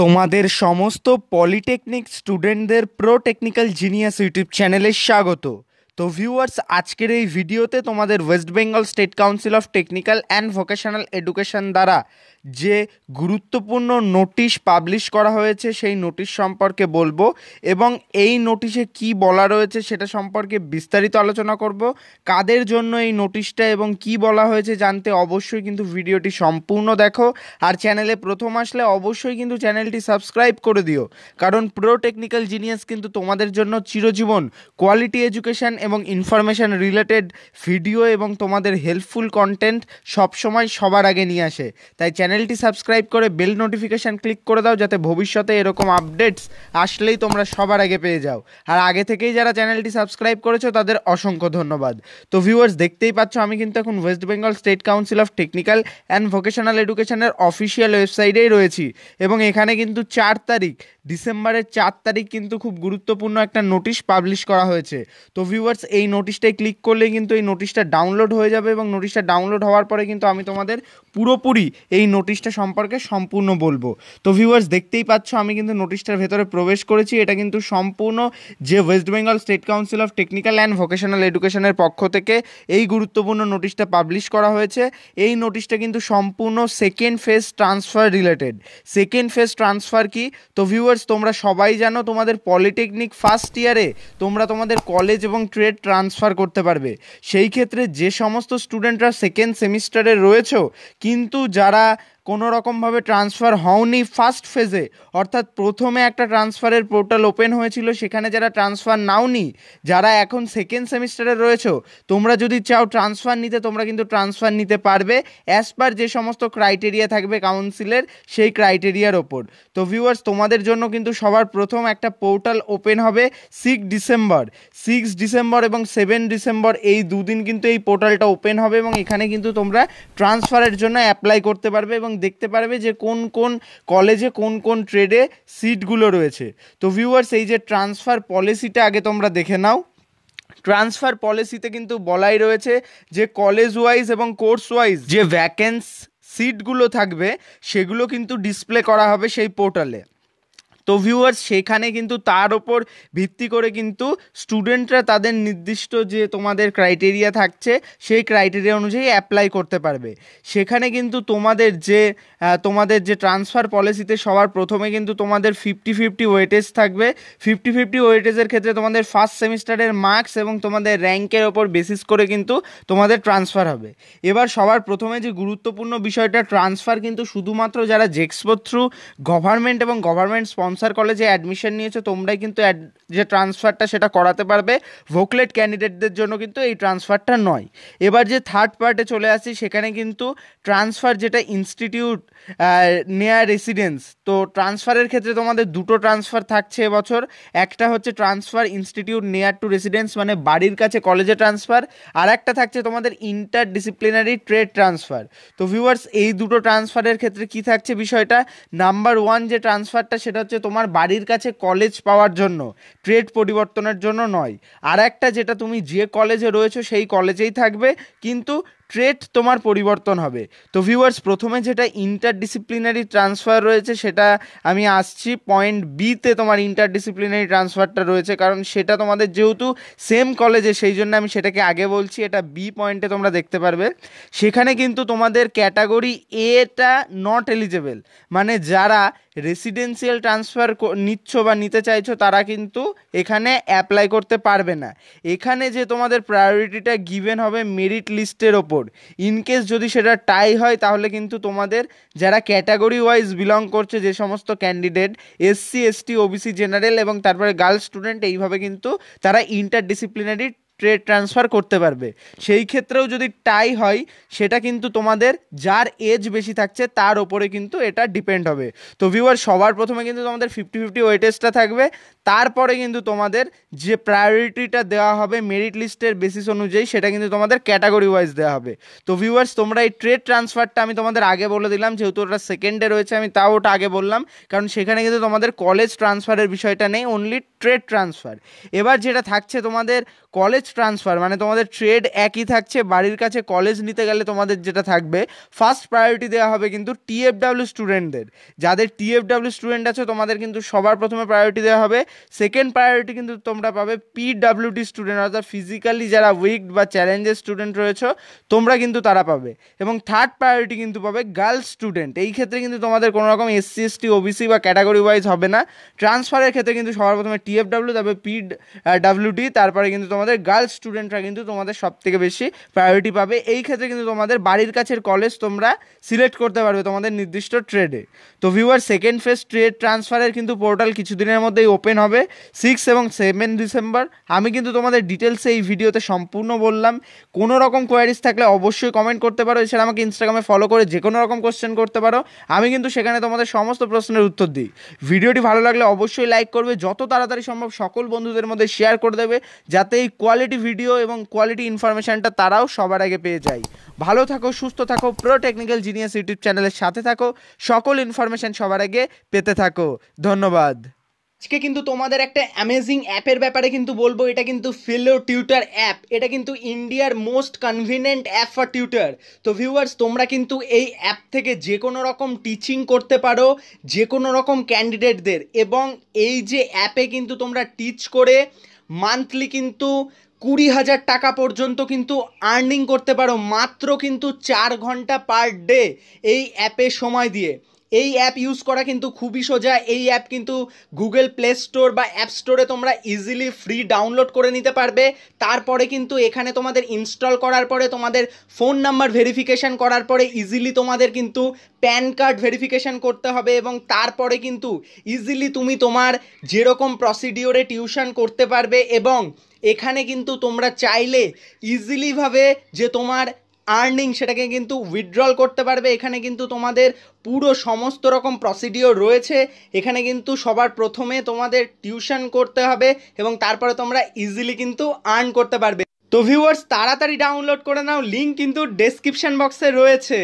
তোমাদের সমস্ত পলিটেকনিক স্টুডেন্টদের প্রো টেকনিক্যাল জিনিয়াস ইউটিউব চ্যানেলে স্বাগত তো ভিউয়ার্স আজকের এই ভিডিওতে তোমাদের West Bengal State Council of Technical and Vocational Education দ্বারা যে গুরুত্বপূর্ণ নোটিশ পাবলিশ করা হয়েছে সেই নোটিশ সম্পর্কে বলবো এবং এই নোটিশে কি বলা রয়েছে সেটা সম্পর্কে বিস্তারিত আলোচনা করব কাদের জন্য এই নোটিশটা এবং কি বলা হয়েছে জানতে অবশ্যই কিন্তু ভিডিওটি সম্পূর্ণ দেখো আর চ্যানেলে প্রথম আসলে অবশ্যই কিন্তু চ্যানেলটি সাবস্ক্রাইব করে দিও কারণ প্রো টেকনিক্যাল জিনিয়াস কিন্তু তোমাদের জন্য চিরজীবন কোয়ালিটি এডুকেশন এবং ইনফরমেশান রিলেটেড ভিডিও এবং তোমাদের হেল্পফুল কন্টেন্ট সবসময় সবার আগে নিয়ে আসে তাই চ্যানেলটি সাবস্ক্রাইব করে বেল নোটিফিকেশান ক্লিক করে দাও যাতে ভবিষ্যতে এরকম আপডেটস আসলেই তোমরা সবার আগে পেয়ে যাও আর আগে থেকেই যারা চ্যানেলটি সাবস্ক্রাইব করেছো তাদের অসংখ্য ধন্যবাদ তো ভিউয়ার্স দেখতেই পাচ্ছ আমি কিন্তু এখন West Bengal State Council of Technical and Vocational এডুকেশনের অফিসিয়াল ওয়েবসাইটেই রয়েছি এবং এখানে কিন্তু চার তারিখ ডিসেম্বরের চার তারিখ কিন্তু খুব গুরুত্বপূর্ণ একটা নোটিশ পাবলিশ করা হয়েছে তো ভিউয়ার্স ভিউয়ার্স এই নোটিশটায় ক্লিক করলে কিন্তু এই নোটিশটা ডাউনলোড হয়ে যাবে এবং নোটিশটা ডাউনলোড হওয়ার পরে কিন্তু আমি তোমাদের পুরোপুরি এই নোটিশটা সম্পর্কে সম্পূর্ণ বলবো তো ভিউয়ার্স দেখতেই পাচ্ছ আমি কিন্তু নোটিশটার ভেতরে প্রবেশ করেছি এটা কিন্তু সম্পূর্ণ যে West Bengal State Council of Technical and Vocational এডুকেশনের পক্ষ থেকে এই গুরুত্বপূর্ণ নোটিশটা পাবলিশ করা হয়েছে এই নোটিশটা কিন্তু সম্পূর্ণ second phase transfer related second phase transfer কি তো ভিউয়ার্স তোমরা সবাই জানো তোমাদের পলিটেকনিক ফার্স্ট ইয়ারে তোমরা তোমাদের কলেজ এবং ট্রেড গ্রেড ট্রান্সফার করতে পারবে সেই ক্ষেত্রে যে সমস্ত স্টুডেন্টরা সেকেন্ড সেমিস্টারে রয়েছে কিন্তু যারা কোনো রকমভাবে ট্রান্সফার হওনি ফার্স্ট ফেজে অর্থাৎ প্রথমে একটা ট্রান্সফারের পোর্টাল ওপেন হয়েছিল সেখানে যারা ট্রান্সফার নাওনি যারা এখন সেকেন্ড সেমিস্টারে রয়েছে তোমরা যদি চাও ট্রান্সফার নিতে তোমরা কিন্তু ট্রান্সফার নিতে পারবে অ্যাজ পার যে সমস্ত ক্রাইটেরিয়া থাকবে কাউন্সিলের সেই ক্রাইটেরিয়ার ওপর তো ভিউয়ার্স তোমাদের জন্য কিন্তু সবার প্রথম একটা পোর্টাল ওপেন হবে সিক্স ডিসেম্বর সিক্স ডিসেম্বর এবং সেভেন ডিসেম্বর এই দুদিন কিন্তু এই পোর্টালটা ওপেন হবে এবং এখানে কিন্তু তোমরা ট্রান্সফারের জন্য অ্যাপ্লাই করতে পারবে এবং দেখতে পারবে যে কোন কোন কলেজে কোন কোন ট্রেডে সিটগুলো রয়েছে তো ভিউয়ার্স এই যে ট্রান্সফার পলিসিটা আগে তোমরা দেখে নাও ট্রান্সফার পলিসিতে কিন্তু বলাই রয়েছে যে কলেজ ওয়াইজ এবং কোর্স ওয়াইজ যে ভ্যাকেন্স সিটগুলো থাকবে সেগুলো কিন্তু ডিসপ্লে করা হবে সেই পোর্টালে তো ভিউয়ার্স সেখানে কিন্তু তার ওপর ভিত্তি করে কিন্তু স্টুডেন্টরা তাদের নির্দিষ্ট যে তোমাদের ক্রাইটেরিয়া থাকছে সেই ক্রাইটেরিয়া অনুযায়ী অ্যাপ্লাই করতে পারবে সেখানে কিন্তু তোমাদের যে তোমাদের যে ট্রান্সফার পলিসিতে সবার প্রথমে কিন্তু তোমাদের ফিফটি ফিফটি ওয়েটেজ থাকবে ফিফটি ফিফটি ওয়েটেজের ক্ষেত্রে তোমাদের ফার্স্ট সেমিস্টারের মার্কস এবং তোমাদের র্যাঙ্কের ওপর বেসিস করে কিন্তু তোমাদের ট্রান্সফার হবে এবার সবার প্রথমে যে গুরুত্বপূর্ণ বিষয়টা ট্রান্সফার কিন্তু শুধুমাত্র যারা জেক্সপো থ্রু গভর্নমেন্ট এবং গভর্নমেন্ট স্পন্স নামসার কলেজে অ্যাডমিশন নিয়েছো তোমরাই কিন্তু যে ট্রান্সফারটা সেটা করাতে পারবে ভোকলেট ক্যান্ডিডেটদের জন্য কিন্তু এই ট্রান্সফারটা নয় এবার যে থার্ড পার্টে চলে আসি সেখানে কিন্তু ট্রান্সফার যেটা ইনস্টিটিউট নেয়ার রেসিডেন্স তো ট্রান্সফারের ক্ষেত্রে তোমাদের দুটো ট্রান্সফার থাকছে এবছর একটা হচ্ছে transfer institute near to residence মানে বাড়ির কাছে কলেজে ট্রান্সফার আর একটা থাকছে তোমাদের ইন্টার ডিসিপ্লিনারি ট্রেড ট্রান্সফার তো ভিউয়ার্স এই দুটো ট্রান্সফারের ক্ষেত্রে কি থাকছে বিষয়টা নাম্বার ওয়ান যে ট্রান্সফারটা সেটা হচ্ছে তোমার বাড়ির কাছে কলেজ পাওয়ার জন্য ট্রেড পরিবর্তনের জন্য নয় আর একটা যেটা তুমি যে কলেজে রয়েছো সেই কলেজেই থাকবে কিন্তু ট্রেড তোমার পরিবর্তন হবে তো ভিউয়ার্স প্রথমে যেটা ইন্টারডিসিপ্লিনারি ট্রান্সফার রয়েছে সেটা আমি আসছি পয়েন্ট বিতে তোমার ইন্টারডিসিপ্লিনারি ট্রান্সফারটা রয়েছে কারণ সেটা তোমাদের যেহেতু সেম কলেজে সেই জন্য আমি সেটাকে আগে বলছি এটা বি পয়েন্টে তোমরা দেখতে পারবে সেখানে কিন্তু তোমাদের ক্যাটাগরি এটা নট এলিজেবেল মানে যারা রেসিডেন্সিয়াল ট্রান্সফার নিচ্ছ বা নিতে চাইছো তারা কিন্তু এখানে অ্যাপ্লাই করতে পারবে না এখানে যে তোমাদের প্রায়োরিটিটা গিভেন হবে মেরিট লিস্টের ওপর ওপর ইনকেস যদি সেটা টাই হয় তাহলে কিন্তু তোমাদের যারা ক্যাটাগরি ওয়াইজ বিলং করছে যে সমস্ত candidate SC ST OBC general এবং তারপরে গার্লস স্টুডেন্ট এইভাবে কিন্তু তারা ইন্টার ডিসিপ্লিনারি ট্রেড ট্রান্সফার করতে পারবে সেই ক্ষেত্রেও যদি টাই হয় সেটা কিন্তু তোমাদের যার এজ বেশি থাকছে তার ওপরে কিন্তু এটা ডিপেন্ড হবে তো ভিউয়ার সবার প্রথমে কিন্তু তোমাদের ফিফটি ফিফটি ওয়েটেজটা থাকবে তারপরে কিন্তু তোমাদের যে প্রায়োরিটিটা দেওয়া হবে মেরিট লিস্টের বেসিস অনুযায়ী সেটা কিন্তু তোমাদের ক্যাটাগরি ওয়াইজ দেওয়া হবে তো ভিউয়ার্স তোমরা এই ট্রেড ট্রান্সফারটা আমি তোমাদের আগে বলে দিলাম যেহেতু ওটা সেকেন্ডে রয়েছে আমি তাও ওটা আগে বললাম কারণ সেখানে কিন্তু তোমাদের কলেজ ট্রান্সফারের বিষয়টা নেই অনলি ট্রেড ট্রান্সফার এবার যেটা থাকছে তোমাদের কলেজ ট্রান্সফার মানে তোমাদের ট্রেড একই থাকছে বাড়ির কাছে কলেজ নিতে গেলে তোমাদের যেটা থাকবে ফার্স্ট প্রায়োরিটি দেওয়া হবে কিন্তু টিএফডাব্লিউ স্টুডেন্টদের যাদের টিএফডাব্লিউ স্টুডেন্ট আছে তোমাদের কিন্তু সবার প্রথমে প্রায়োরিটি দেওয়া হবে সেকেন্ড প্রায়োরিটি কিন্তু তোমরা পাবে পিডাব্লিউটি স্টুডেন্ট অর্থাৎ ফিজিক্যালি যারা উইক বা চ্যালেঞ্জের স্টুডেন্ট রয়েছে তোমরা কিন্তু তারা পাবে এবং থার্ড প্রায়োরিটি কিন্তু পাবে গার্লস স্টুডেন্ট এই ক্ষেত্রে কিন্তু তোমাদের কোনো রকম এসসি এসটি ওবিসি বা ক্যাটাগরি ওয়াইজ হবে না ট্রান্সফারের ক্ষেত্রে কিন্তু সবার প্রথমে টিএফডাব্লিউ তারপরে পিডাব্লিউটি তারপরে কিন্তু তোমাদের গার্লস গার্লস স্টুডেন্টরা কিন্তু তোমাদের সব থেকে বেশি প্রায়োরিটি পাবে এই ক্ষেত্রে কিন্তু তোমাদের বাড়ির কাছের কলেজ তোমরা সিলেক্ট করতে পারবে তোমাদের নির্দিষ্ট ট্রেডে তো ভিউয়ার সেকেন্ড ফেজ ট্রেড ট্রান্সফারের কিন্তু পোর্টাল কিছুদিনের মধ্যেই ওপেন হবে সিক্স এবং সেভেন ডিসেম্বর আমি কিন্তু তোমাদের ডিটেলসে এই ভিডিওতে সম্পূর্ণ বললাম কোনো রকম কোয়ারিজ থাকলে অবশ্যই কমেন্ট করতে পারো এছাড়া আমাকে ইনস্টাগ্রামে ফলো করে যে কোনো রকম কোয়েশ্চেন করতে পারো আমি কিন্তু সেখানে তোমাদের সমস্ত প্রশ্নের উত্তর দিই ভিডিওটি ভালো লাগলে অবশ্যই লাইক করবে যত তাড়াতাড়ি সম্ভব সকল বন্ধুদের মধ্যে শেয়ার করে দেবে যাতে এই কোয়ালিটি কোয়ালিটি ভিডিও এবং কোয়ালিটি ইনফরমেশানটা তারাও সবার আগে পেয়ে যায় ভালো থাকো সুস্থ থাকো প্রো টেকনিক্যাল জিনিয়াস ইউটিউব চ্যানেলের সাথে থাকো সকল ইনফরমেশান সবার আগে পেতে থাকো ধন্যবাদ আজকে কিন্তু তোমাদের একটা অ্যামেজিং অ্যাপের ব্যাপারে কিন্তু বলবো এটা কিন্তু ফিলো টিউটার অ্যাপ এটা কিন্তু ইন্ডিয়ার most convenient app for tutor তো ভিউয়ার্স তোমরা কিন্তু এই অ্যাপ থেকে যে কোনো রকম টিচিং করতে পারো যে কোনো রকম ক্যান্ডিডেটদের এবং এই যে অ্যাপে কিন্তু তোমরা টিচ করে মান্থলি কিন্তু কুড়ি হাজার টাকা পর্যন্ত কিন্তু আর্নিং করতে পারো মাত্র কিন্তু চার ঘন্টা পার ডে এই অ্যাপে সময় দিয়ে এই অ্যাপ ইউজ করা কিন্তু খুবই সোজা এই অ্যাপ কিন্তু গুগল প্লে স্টোর বা অ্যাপ স্টোরে তোমরা ইজিলি ফ্রি ডাউনলোড করে নিতে পারবে তারপরে কিন্তু এখানে তোমাদের ইনস্টল করার পরে তোমাদের ফোন নাম্বার ভেরিফিকেশান করার পরে ইজিলি তোমাদের কিন্তু প্যান কার্ড ভেরিফিকেশান করতে হবে এবং তারপরে কিন্তু ইজিলি তুমি তোমার যেরকম প্রসিডিওরে টিউশন করতে পারবে এবং এখানে কিন্তু তোমরা চাইলে ইজিলিভাবে যে তোমার আর্নিং সেটাকে কিন্তু উইথড্রল করতে পারবে এখানে কিন্তু তোমাদের পুরো সমস্ত রকম প্রসিডিওর রয়েছে এখানে কিন্তু সবার প্রথমে তোমাদের টিউশন করতে হবে এবং তারপরে তোমরা ইজিলি কিন্তু আর্ন করতে পারবে তো ভিউয়ার্স তাড়াতাড়ি ডাউনলোড করে নাও লিঙ্ক কিন্তু ডেসক্রিপশান বক্সে রয়েছে